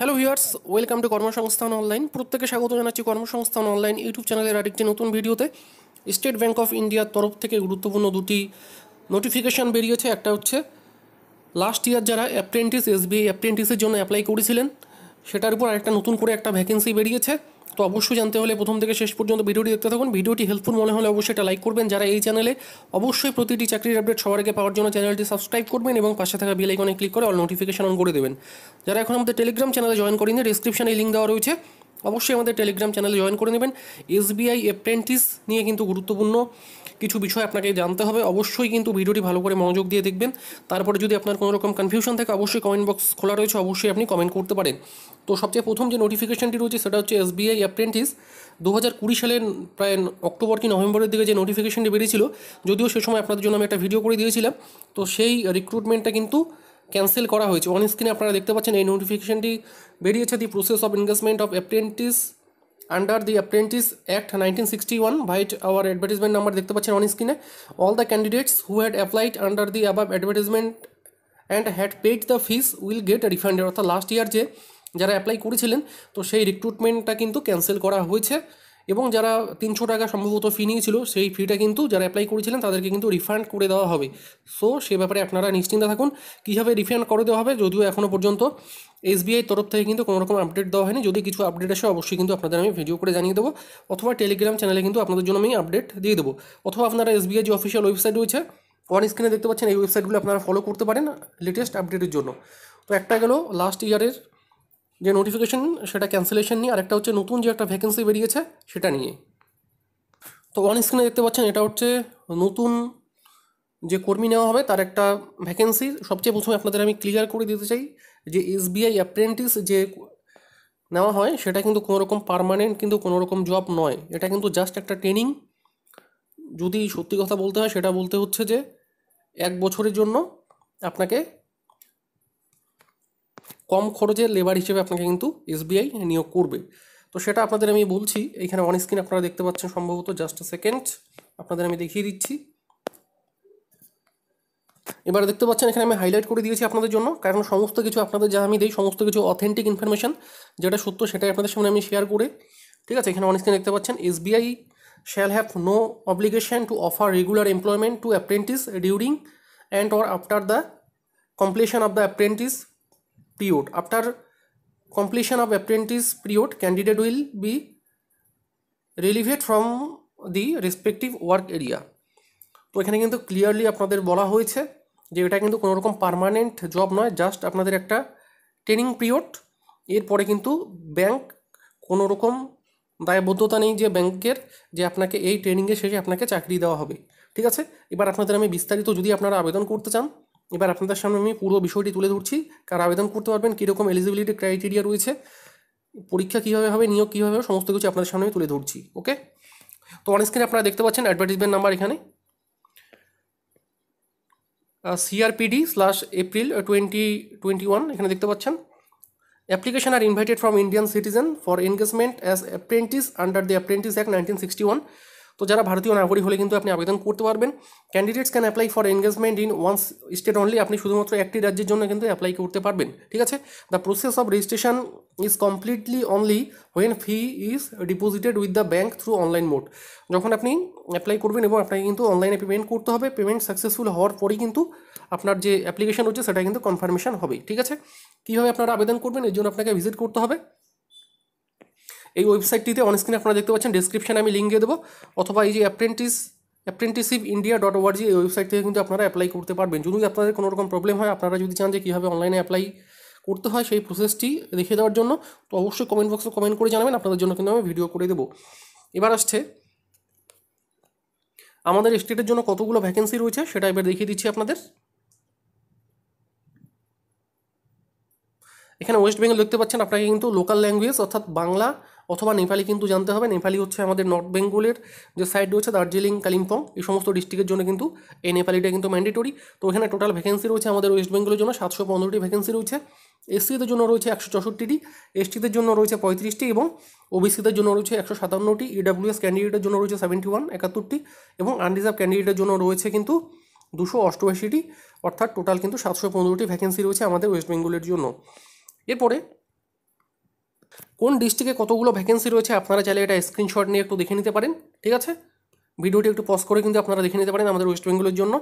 Hello viewers welcome to Karmasangsthan online প্রত্যেকে স্বাগত জানাচ্ছি কর্মসংস্থান অনলাইন ইউটিউব চ্যানেলের আরেকটি নতুন ভিডিওতে স্টেট ব্যাঙ্ক অফ ইন্ডিয়ার তরফ থেকে গুরুত্বপূর্ণ দুটি নোটিফিকেশান বেরিয়েছে একটা হচ্ছে লাস্ট ইয়ার যারা অ্যাপ্রেন্টিস এসবিআই অ্যাপ্রেন্টিসের জন্য অ্যাপ্লাই করেছিলেন সেটার উপর আরেকটা নতুন করে একটা ভ্যাকেন্সি বেরিয়েছে তো অবশ্যই জানতে হলে প্রথম থেকে শেষ পর্যন্ত ভিডিওটি দেখতে থাকুন ভিডিওটি হেল্পফুল মনে হলে অবশ্যই এটা লাইক করবেন যারা এই চ্যানেলে অবশ্যই প্রতিটি চাকরির আপডেট সবার আগে পাওয়ার জন্য চ্যানেলটি সাবস্ক্রাইব করবেন এবং পাশে থাকা বেল আইকনে ক্লিক করে অল নোটিফিকেশন অন করে দেবেন যারা এখন আমাদের টেলিগ্রাম চ্যানেলে জয়েন করেন ডিসক্রিপশানে লিঙ্ক দেওয়া রয়েছে অবশ্যই আমাদের টেলিগ্রাম চ্যানেলে জয়েন করে নেবেন এসবিআই অ্যাপ্রেন্টিস নিয়ে কিন্তু গুরুত্বপূর্ণ কিছু বিষয় আপনাকে জানতে হবে অবশ্যই কিন্তু ভিডিওটি ভালো করে মনোযোগ দিয়ে দেখবেন তারপরে যদি আপনার কোনো রকম কনফিউশন থাকে অবশ্যই কমেন্ট বক্স খোলা রয়েছে অবশ্যই আপনি কমেন্ট করতে পারেন তো সবচেয়ে প্রথম যে নোটিফিকেশনটি রয়েছে সেটা হচ্ছে এসবিআই অ্যাপ্রেন্টিস দু হাজার কুড়ি সালের প্রায় অক্টোবর কি নভেম্বরের দিকে যে নোটিফিকেশনটি বেরিয়েছিল যদিও সে সময় আপনাদের জন্য আমি একটা ভিডিও করে দিয়েছিলাম তো সেই রিক্রুটমেন্টটা কিন্তু ক্যান্সেল করা হয়েছে অন স্ক্রিনে আপনারা দেখতে পাচ্ছেন এই নোটিফিকেশনটি বেরিয়েছে the process of investment of apprentice under the apprentice act nineteen sixty one vide our advertisement number দেখতে পাচ্ছেন অন স্ক্রিনে all the candidates who had applied under the above advertisement and had paid the fees will get refunded অর্থাৎ last year যে যারা apply করেছিলেন তো সেই রিক্রুটমেন্টটা কিন্তু ক্যান্সেল করা হয়েছে এবং যারা তিনশো টাকা সম্ভবত ফি নিয়েছিল সেই ফিটা কিন্তু যারা অ্যাপ্লাই করেছিলেন তাদেরকে কিন্তু রিফান্ড করে দেওয়া হবে সো সে ব্যাপারে আপনারা নিশ্চিন্তে থাকুন কীভাবে রিফান্ড করে দেওয়া হবে যদিও এখনও পর্যন্ত এসবিআই তরফ থেকে কিন্তু কোনোরকম আপডেট দেওয়া হয়নি যদি কিছু আপডেট আসে অবশ্যই কিন্তু আপনাদের আমি ভিডিও করে জানিয়ে দেবো অথবা টেলিগ্রাম চ্যানেলে কিন্তু আপনাদের জন্য আমি আপডেট দিয়ে দেবো অথবা আপনারা এসবিআই যে অফিসিয়াল ওয়েবসাইট রয়েছে অন স্ক্রিনে দেখতে পাচ্ছেন এই ওয়েবসাইটগুলো আপনারা ফলো করতে পারেন লেটেস্ট আপডেটের জন্য তো একটা গেল লাস্ট ইয়ারের যে নোটিফিকেশান সেটা ক্যান্সেলেশন নিয়ে আরেকটা হচ্ছে নতুন যে একটা ভ্যাকেন্সি বেরিয়েছে সেটা নিয়ে তো অন স্ক্রিনে দেখতে পাচ্ছেন এটা হচ্ছে নতুন যে কর্মী নেওয়া হবে তার একটা ভ্যাকেন্সি সবচেয়ে প্রথমে আপনাদের আমি ক্লিয়ার করে দিতে চাই যে এসবিআই অ্যাপ্রেন্টিস যে নেওয়া হয় সেটা কিন্তু কোনোরকম পারমানেন্ট কিন্তু কোনোরকম জব নয় এটা কিন্তু জাস্ট একটা ট্রেনিং যদি সত্যি কথা বলতে হয় সেটা বলতে হচ্ছে যে এক বছরের জন্য আপনাকে কম খরচে লেবার হিসেবে আপনাকে কিন্তু এসবিআই নিয়োগ করবে তো সেটা আপনাদের আমি বলছি এখানে অন স্ক্রিন আপনারা দেখতে পাচ্ছেন সম্ভবত জাস্ট সেকেন্ড আপনাদের আমি দেখিয়ে দিচ্ছি এবার দেখতে পাচ্ছেন এখানে আমি হাইলাইট করে দিয়েছি আপনাদের জন্য কারণ সমস্ত কিছু আপনাদের যা আমি দিই সমস্ত কিছু অথেন্টিক ইনফরমেশান যেটা সত্য সেটাই আপনাদের সামনে আমি শেয়ার করে ঠিক আছে এখানে অন স্ক্রিন দেখতে পাচ্ছেন SBI shall have no obligation to offer regular employment to apprentice during and or after the completion of the apprentice period. After completion of apprentice period, candidate will be relieved from the respective work area. তো এখানে কিন্তু clearly আপনাদের বলা হয়েছে যে এটা কিন্তু কোনো রকম পারমানেন্ট জব নয় জাস্ট আপনাদের একটা ট্রেনিং পিরিয়ড এরপরে কিন্তু ব্যাংক কোনো রকম দায়বদ্ধতা নেই যে ব্যাংকের যে আপনাকে এই ট্রেনিংয়ের শেষে আপনাকে চাকরি দেওয়া হবে ঠিক আছে এবার আপনাদের আমি বিস্তারিত যদি আপনারা আবেদন করতে চান এবার আপনাদের সামনে আমি পুরো বিষয়টি তুলে ধরছি কার আবেদন করতে পারবেন কীরকম এলিজিবিলিটি ক্রাইটেরিয়া রয়েছে পরীক্ষা কীভাবে হবে নিয়োগ কীভাবে হবে সমস্ত কিছু আপনাদের সামনে আমি তুলে ধরছি ওকে তো অন স্ক্রিনে আপনারা দেখতে পাচ্ছেন অ্যাডভার্টিজমেন্ট নাম্বার এখানে CRPD slash April twenty twenty one এখানে দেখতে পাচ্ছেন application are invited from Indian citizen for engagement as apprentice under the apprentice act nineteen sixty one তো যারা ভারতীয় নাগরিক হলে কিন্তু আপনি আবেদন করতে পারবেন candidates can apply for engagement in one's state only আপনি শুধুমাত্র একটি রাজ্যের জন্য কিন্তু অ্যাপ্লাই করতে পারবেন ঠিক আছে the process of registration is completely only when fee is deposited with the bank through online mode যখন আপনি অ্যাপ্লাই করবেন এবং আপনাকে কিন্তু অনলাইনে পেমেন্ট করতে হবে পেমেন্ট সাকসেসফুল হওয়ার পরেই কিন্তু আপনার যে অ্যাপ্লিকেশন হচ্ছে সেটা কিন্তু কনফার্মেশন হবে ঠিক আছে কীভাবে আপনারা আবেদন করবেন এর জন্য আপনাকে ভিজিট করতে হবে এই ওয়েবসাইটটিতে স্ক্রিনে আপনারা দেখতে পাচ্ছেন ডিসক্রিপশানে আমি লিঙ্ক দিয়ে দেবো অথবা এই যে apprentice apprenticeship India dot O R G এই ওয়েবসাইট থেকে কিন্তু আপনারা অ্যাপ্লাই করতে পারবেন যদি আপনাদের কোনো রকম প্রবলেম হয় আপনারা যদি চান যে কীভাবে অনলাইনে অ্যাপ্লাই করতে হয় সেই প্রসেসটি দেখিয়ে দেওয়ার জন্য তো অবশ্যই কমেন্ট বক্সে কমেন্ট করে জানাবেন আপনাদের জন্য কিন্তু আমি ভিডিও করে দেবো এবার আসছে আমাদের স্টেটের জন্য কতগুলো ভ্যাকেন্সি রয়েছে সেটা এবার দেখিয়ে দিচ্ছি আপনাদের এখানে ওয়েস্ট বেঙ্গল দেখতে পাচ্ছেন আপনাকে কিন্তু লোকাল ল্যাঙ্গুয়েজ অর্থাৎ বাংলা অথবা নেপালি কিন্তু জানতে হবে নেপালি হচ্ছে আমাদের নর্থ বেঙ্গলের যে সাইড রয়েছে দার্জিলিং কালিম্পং এই সমস্ত ডিস্ট্রিক্টের জন্য কিন্তু এই নেপালিটা কিন্তু ম্যান্ডেটরি তো এখানে টোটাল ভ্যাকেন্সি রয়েছে আমাদের ওয়েস্ট বেঙ্গলের জন্য সাতশো পনেরোটি ভ্যাকেন্সি রয়েছে এসসিদের জন্য রয়েছে একশো চৌষট্টিটি এসটিদের জন্য রয়েছে পঁয়ত্রিশটি এবং ওবিসিদের জন্য রয়েছে একশো সাতান্নটি ইডাব্লিউএস e ক্যান্ডিডেটের জন্য রয়েছে সেভেন্টি ওয়ান একাত্তরটি এবং আনরিজার্ভ ক্যান্ডিডেটের জন্য রয়েছে কিন্তু দুশো অষ্টআশিটি অর্থাৎ টোটাল কিন্তু সাতশো পনেরোটি ভ্যাকেন্সি রয়েছে আমাদের ওয়েস্ট বেঙ্গলের জন্য এরপরে কোন ডিস্ট্রিক্টে কতগুলো ভ্যাকেন্সি রয়েছে আপনারা চাইলে এটা স্ক্রিনশট নিয়ে একটু দেখে নিতে পারেন ঠিক আছে ভিডিওটি একটু পজ করে কিন্তু আপনারা দেখে নিতে পারেন আমাদের ওয়েস্ট বেঙ্গলের জন্য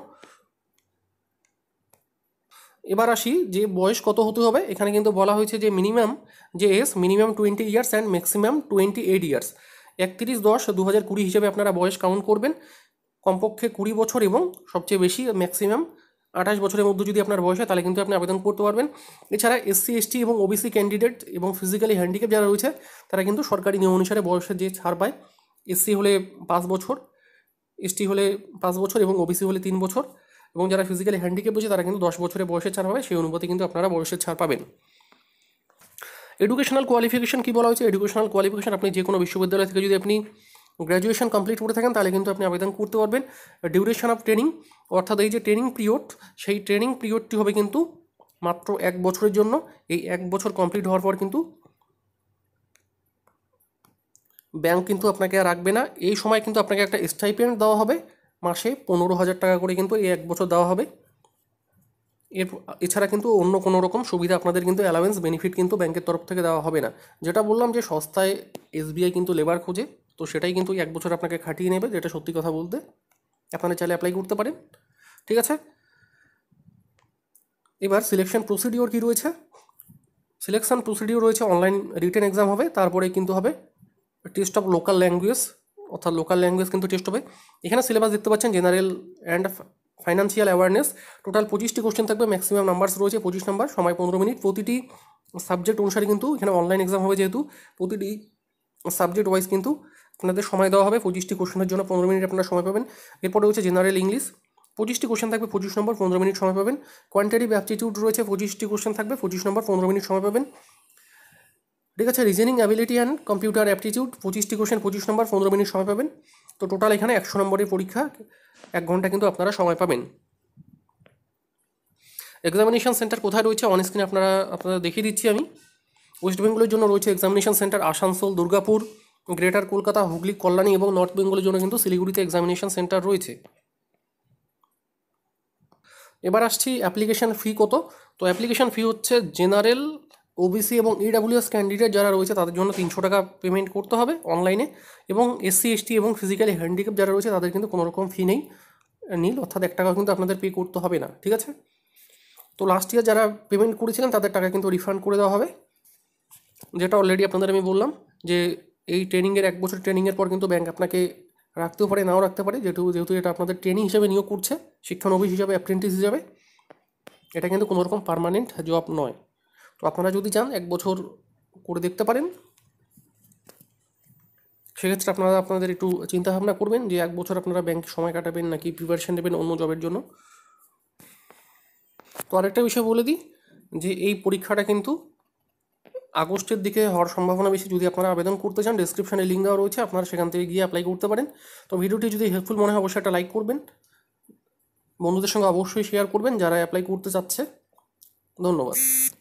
এবার আসি যে বয়স কত হতে হবে এখানে কিন্তু বলা হয়েছে যে মিনিমাম যে as minimum twenty years and maximum twenty eight years একত্রিশ দশ দু হাজার কুড়ি হিসেবে আপনারা বয়স কাউন্ট করবেন কমপক্ষে কুড়ি বছর এবং সবচেয়ে বেশি ম্যাক্সিমাম আঠাশ বছরের মধ্যে যদি আপনার বয়স হয় তাহলে কিন্তু আপনি আবেদন করতে পারবেন এছাড়া এসসি এসটি এবং ওবিসি ক্যান্ডিডেট এবং ফিজিক্যালি হ্যান্ডিক্যাপ যারা রয়েছে তারা কিন্তু সরকারি নিয়ম অনুসারে বয়সের যে ছাড় পায় এসসি হলে পাঁচ বছর এসটি হলে পাঁচ বছর এবং ওবিসি হলে তিন বছর এবং যারা ফিজিক্যালি হ্যান্ডিক্যাপ রয়েছে তারা কিন্তু দশ বছরের বয়সের ছাড় পাবে সেই অনুপাতে কিন্তু আপনারা বয়সের ছাড় পাবেন এডুকেশনাল কোয়ালিফিকেশন কী বলা হয়েছে এডুকেশনাল কোয়ালিফিকেশন আপনি যে কোনো বিশ্ববিদ্যালয় থেকে যদি আপনি গ্র্যাজুয়েশন কমপ্লিট করে থাকেন তাহলে কিন্তু আপনি আবেদন করতে পারবেন ডিউরেশন অফ ট্রেনিং অর্থাৎ এই যে ট্রেনিং পিরিয়ড সেই ট্রেনিং পিরিয়ডটি হবে কিন্তু মাত্র এক বছরের জন্য এই এক বছর কমপ্লিট হওয়ার পর কিন্তু ব্যাংক কিন্তু আপনাকে আর রাখবে না এই সময় কিন্তু আপনাকে একটা স্টাইপেন্ট দেওয়া হবে মাসে পনেরো হাজার টাকা করে কিন্তু এই এক বছর দেওয়া হবে এর এছাড়া কিন্তু অন্য কোনো রকম সুবিধা আপনাদের কিন্তু অ্যালাওয়েন্স বেনিফিট কিন্তু ব্যাংকের তরফ থেকে দেওয়া হবে না যেটা বললাম যে সস্তায় এসবিআই কিন্তু লেবার খোঁজে তো সেটাই কিন্তু এক বছর আপনাকে খাটিয়ে নেবে যেটা সত্যি কথা বলতে আপনারা চাইলে অ্যাপ্লাই করতে পারেন ঠিক আছে এবার সিলেকশন প্রসিডিওর কি রয়েছে সিলেকশন প্রসিডিওর রয়েছে অনলাইন রিটেন এক্সাম হবে তারপরে কিন্তু হবে টেস্ট অফ লোকাল ল্যাঙ্গুয়েজ অর্থাৎ লোকাল ল্যাঙ্গুয়েজ কিন্তু টেস্ট হবে এখানে সিলেবাস দেখতে পাচ্ছেন general and financial awareness total পঁচিশটি কোশ্চেন থাকবে ম্যাক্সিমাম নাম্বারস রয়েছে পঁচিশ নাম্বার সময় পনেরো মিনিট প্রতিটি সাবজেক্ট অনুসারে কিন্তু এখানে অনলাইন এক্সাম হবে যেহেতু প্রতিটি সাবজেক্ট ওয়াইজ কিন্তু আপনাদের সময় দেওয়া হবে পঁচিশটি কোশ্চেনের জন্য পনেরো মিনিট আপনারা সময় পাবেন এরপরে হচ্ছে জেনারেল ইংলিশ পঁচিশটি কোশ্চেন থাকবে পঁচিশ নম্বর পনেরো মিনিট সময় পাবেন কোয়ান্টিটিভ অ্যাপটিটিউড রয়েছে পঁচিশটি কোশ্চেন থাকবে পঁচিশ নম্বর পনেরো মিনিট সময় পাবেন ঠিক আছে reasoning ability and computer aptitude পঁচিশটি কোশ্চেন পঁচিশ নম্বর পনেরো মিনিট সময় পাবেন তো টোটাল এখানে একশো নম্বরের পরীক্ষা এক ঘন্টা কিন্তু আপনারা সময় পাবেন এক্সামিনেশন সেন্টার কোথায় রয়েছে অন স্ক্রিনে আপনারা আপনারা দেখিয়ে দিচ্ছি আমি ওয়েস্ট বেঙ্গলের জন্য রয়েছে examination centre Asansol Durgapur greater Kolkata Hooghly Kalyani এবং নর্থ বেঙ্গলের জন্য কিন্তু শিলিগুড়িতে এক্সামিনেশন সেন্টার রয়েছে এবার আসছি অ্যাপ্লিকেশান ফি কত তো অ্যাপ্লিকেশান ফি হচ্ছে জেনারেল ওবিসি এবং ইডাব্লিউএস ক্যান্ডিডেট যারা রয়েছে তাদের জন্য তিনশো টাকা পেমেন্ট করতে হবে অনলাইনে এবং এসসি এসটি এবং ফিজিক্যালি হ্যান্ডিক্যাপ যারা রয়েছে তাদের কিন্তু কোনো রকম ফি নেই নীল অর্থাৎ এক টাকা কিন্তু আপনাদের পে করতে হবে না ঠিক আছে তো লাস্ট ইয়ার যারা পেমেন্ট করেছিলেন তাদের টাকা কিন্তু রিফান্ড করে দেওয়া হবে যেটা অলরেডি আপনাদের আমি বললাম যে এই ট্রেনিংয়ের এক বছর ট্রেনিংয়ের পর কিন্তু ব্যাংক আপনাকে রাখতেও পারে নাও রাখতে পারে যেহেতু যেহেতু এটা আপনাদের ট্রেনিং হিসেবে নিয়োগ করছে শিক্ষানবিশ হিসাবে অ্যাপ্রেন্টিস হিসাবে এটা কিন্তু কোনো রকম পারমানেন্ট জব নয় তো আপনারা যদি চান এক বছর করে দেখতে পারেন সেক্ষেত্রে আপনারা আপনাদের একটু চিন্তাভাবনা করবেন যে এক বছর আপনারা ব্যাংকে সময় কাটাবেন নাকি প্রিপারেশান নেবেন অন্য জবের জন্য তো আরেকটা বিষয় বলে দিই যে এই পরীক্ষাটা কিন্তু আগস্টের দিকে হওয়ার সম্ভাবনা বেশি যদি আপনারা আবেদন করতে চান ডিসক্রিপশানে লিঙ্ক দেওয়া রয়েছে আপনারা সেখান থেকে গিয়ে অ্যাপ্লাই করতে পারেন তো ভিডিওটি যদি হেল্পফুল মনে হয় অবশ্যই একটা লাইক করবেন বন্ধুদের সঙ্গে অবশ্যই শেয়ার করবেন যারা অ্যাপ্লাই করতে চাচ্ছে ধন্যবাদ